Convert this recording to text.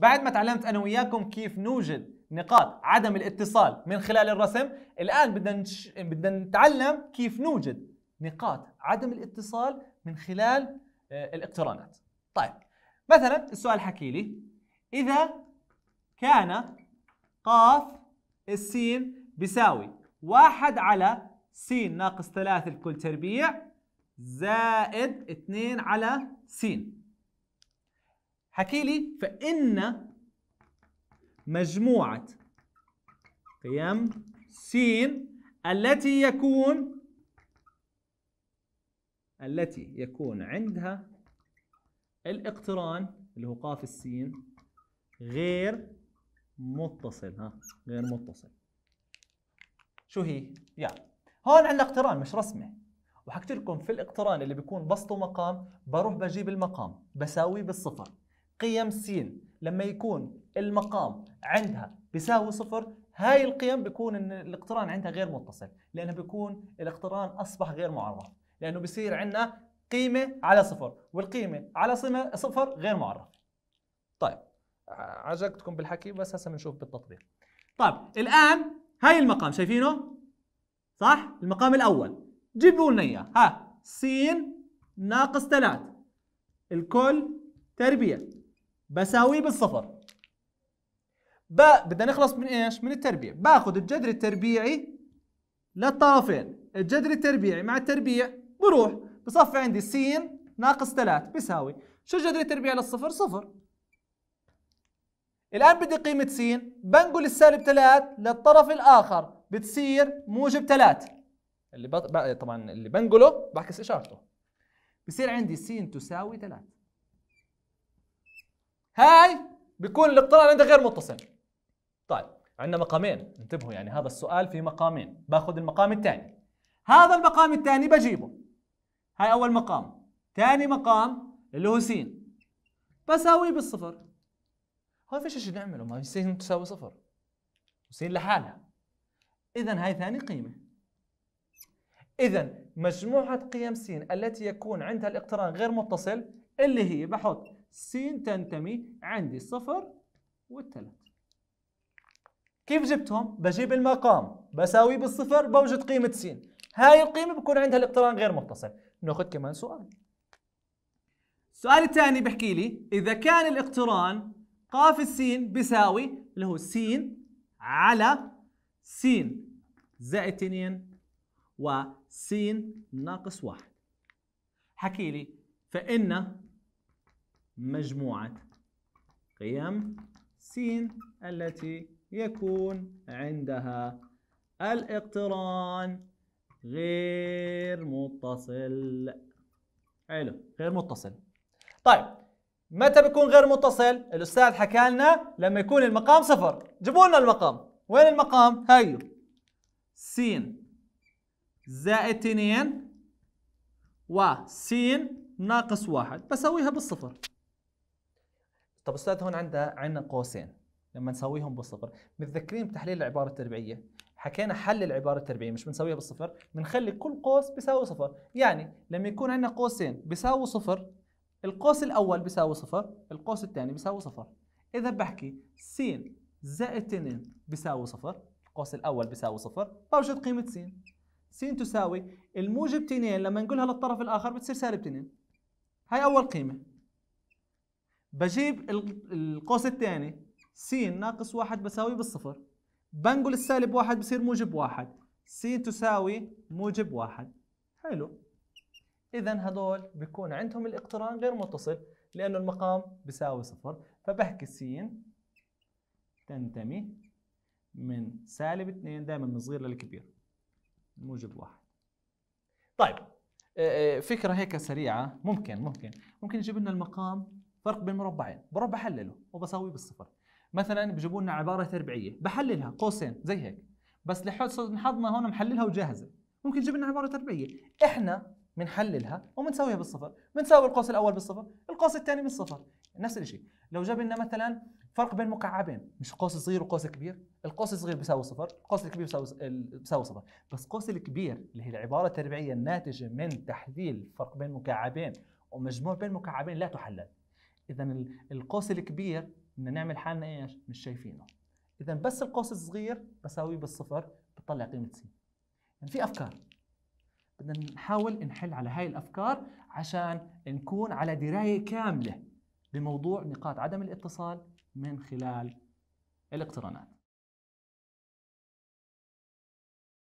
بعد ما تعلمت أنا وياكم كيف نوجد نقاط عدم الاتصال من خلال الرسم الآن بدنا نش... بدنا نتعلم كيف نوجد نقاط عدم الاتصال من خلال آه، الاقترانات طيب مثلا السؤال حكي لي إذا كان قاف السين بيساوي واحد على س ناقص ثلاثة الكل تربيع زائد اثنين على س حكي لي فإن مجموعة قيم س التي يكون التي يكون عندها الاقتران اللي هو قاف السين غير متصل ها غير متصل شو هي؟ يا هون عندنا اقتران مش رسمه وحكيت لكم في الاقتران اللي بيكون بسطه مقام بروح بجيب المقام بساويه بالصفر قيم س لما يكون المقام عندها بيساوي صفر هاي القيم بيكون ان الاقتران عندها غير متصل لانه بيكون الاقتران اصبح غير معرف لانه بصير عندنا قيمه على صفر والقيمه على صفر غير معرفه طيب عجقتكم بالحكي بس هسه بنشوف بالتطبيق طيب الان هاي المقام شايفينه صح المقام الاول جيبوا لنا اياه ها س ناقص 3 الكل تربيه بساويه بالصفر ب بدنا نخلص من ايش؟ من التربيع باخذ الجذر التربيعي للطرفين الجذر التربيعي مع التربيع بروح بصفي عندي س ناقص 3 بيساوي شو الجذر التربيعي للصفر؟ صفر الآن بدي قيمة س بنقل السالب 3 للطرف الآخر بتصير موجب 3 اللي بط... طبعا اللي بنقله بعكس إشارته بصير عندي س تساوي 3 هاي بيكون الاقتران عندها غير متصل طيب عندنا مقامين انتبهوا يعني هذا السؤال في مقامين باخذ المقام الثاني هذا المقام الثاني بجيبه هاي اول مقام ثاني مقام اللي هو س بساويه بالصفر هو فيش شيء نعمله ما س تساوي صفر س لحالها اذا هاي ثاني قيمه اذا مجموعه قيم س التي يكون عندها الاقتران غير متصل اللي هي بحط س تنتمي عندي الصفر والثلاث كيف جبتهم؟ بجيب المقام بساويه بالصفر بوجد قيمة س هاي القيمة بكون عندها الاقتران غير متصل ناخذ كمان سؤال السؤال الثاني بحكي لي إذا كان الاقتران قاف السين بيساوي اللي هو س على س زائد 2 وسين ناقص 1 حكي لي فإن مجموعة قيم س التي يكون عندها الاقتران غير متصل حلو غير متصل طيب متى بيكون غير متصل الاستاذ حكى لنا لما يكون المقام صفر جيبوا لنا المقام وين المقام هيو س زائد 2 س ناقص واحد بسويها بالصفر طب استاذ هون عندنا عندنا قوسين لما نسويهم بالصفر متذكرين بتحليل العباره التربيعيه حكينا حل العباره التربيعيه مش بنسويها بالصفر بنخلي كل قوس بيساوي صفر يعني لما يكون عندنا قوسين بيساوي صفر القوس الاول بيساوي صفر القوس الثاني بيساوي صفر اذا بحكي س زائد 2 بيساوي صفر القوس الاول بيساوي صفر بوجد قيمه س س تساوي الموجب 2 لما نقولها للطرف الاخر بتصير سالب 2 هاي اول قيمه بجيب القوس الثاني س ناقص واحد بساوي بالصفر بنقل السالب واحد بصير موجب واحد س تساوي موجب واحد حلو إذا هذول بيكون عندهم الاقتران غير متصل لأنه المقام بيساوي صفر فبحكي س تنتمي من سالب اثنين دائما من صغير للكبير موجب واحد طيب آه، آه، فكرة هيك سريعة ممكن ممكن ممكن يجيب لنا المقام فرق بين مربعين بروح بحلله وبساويه بالصفر مثلا بجيبوا لنا عباره تربيعيه بحللها قوسين زي هيك بس لحسن حظنا هون محللها وجاهزه ممكن تجيب لنا عباره تربيعيه احنا بنحللها وبنساويها بالصفر بنساوي القوس الاول بالصفر القوس الثاني بالصفر نفس الشيء لو جاب لنا مثلا فرق بين مكعبين مش قوس صغير وقوس كبير القوس الصغير بيساوي صفر القوس الكبير بيساوي بيساوي صفر بس قوس الكبير اللي هي العباره التربيعيه الناتجه من تحليل فرق بين مكعبين ومجموع بين مكعبين لا تحلل اذا القوس الكبير بدنا نعمل حالنا ايش مش شايفينه اذا بس القوس الصغير بساويه بالصفر بطلع قيمه س يعني في افكار بدنا نحاول نحل على هاي الافكار عشان نكون على درايه كامله بموضوع نقاط عدم الاتصال من خلال الاقترانات